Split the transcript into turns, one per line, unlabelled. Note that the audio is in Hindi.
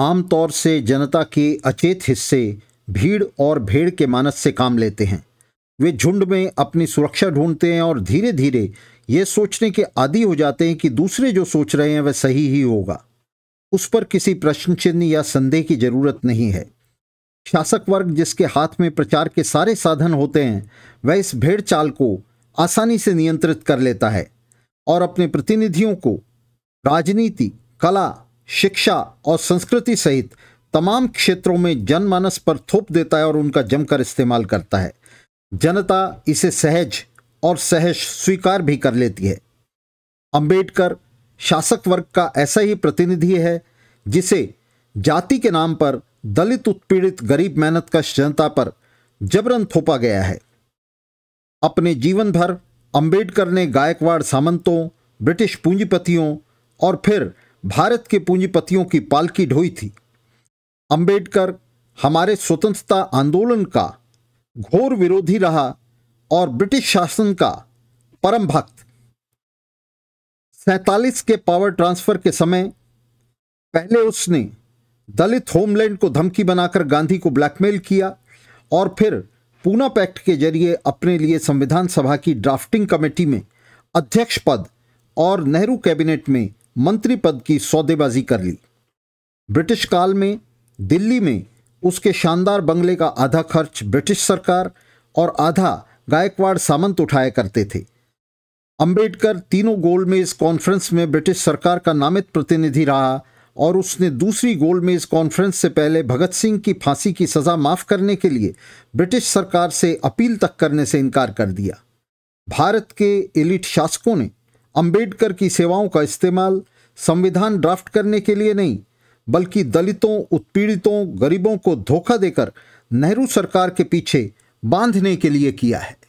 आमतौर से जनता के अचेत हिस्से भीड़ और भेड़ के मानस से काम लेते हैं वे झुंड में अपनी सुरक्षा ढूंढते हैं और धीरे धीरे ये सोचने के आदि हो जाते हैं कि दूसरे जो सोच रहे हैं वह सही ही होगा उस पर किसी प्रश्न चिन्ह या संदेह की जरूरत नहीं है शासक वर्ग जिसके हाथ में प्रचार के सारे साधन होते हैं वह इस भेड़ चाल को आसानी से नियंत्रित कर लेता है और अपने प्रतिनिधियों को राजनीति कला शिक्षा और संस्कृति सहित तमाम क्षेत्रों में जनमानस पर थोप देता है और उनका जमकर इस्तेमाल करता है जनता इसे सहज और सहज स्वीकार भी कर लेती है अंबेडकर शासक वर्ग का ऐसा ही प्रतिनिधि है जिसे जाति के नाम पर दलित उत्पीड़ित गरीब मेहनत का जनता पर जबरन थोपा गया है अपने जीवन भर अंबेडकर ने गायकवाड़ सामंतों ब्रिटिश पूंजीपतियों और फिर भारत के पूंजीपतियों की पालकी ढोई थी अंबेडकर हमारे स्वतंत्रता आंदोलन का घोर विरोधी रहा और ब्रिटिश शासन का परम भक्त सैतालीस के पावर ट्रांसफर के समय पहले उसने दलित होमलैंड को धमकी बनाकर गांधी को ब्लैकमेल किया और फिर पूना पैक्ट के जरिए अपने लिए संविधान सभा की ड्राफ्टिंग कमेटी में अध्यक्ष पद और नेहरू कैबिनेट में मंत्री पद की सौदेबाजी कर ली ब्रिटिश काल में दिल्ली में उसके शानदार बंगले का आधा खर्च ब्रिटिश सरकार और आधा गायकवाड़ सामंत उठाया करते थे अंबेडकर तीनों गोलमेज कॉन्फ्रेंस में ब्रिटिश सरकार का नामित प्रतिनिधि रहा और उसने दूसरी गोलमेज कॉन्फ्रेंस से पहले भगत सिंह की फांसी की सज़ा माफ़ करने के लिए ब्रिटिश सरकार से अपील तक करने से इनकार कर दिया भारत के एलिट शासकों ने अंबेडकर की सेवाओं का इस्तेमाल संविधान ड्राफ्ट करने के लिए नहीं बल्कि दलितों उत्पीड़ितों गरीबों को धोखा देकर नेहरू सरकार के पीछे बांधने के लिए किया है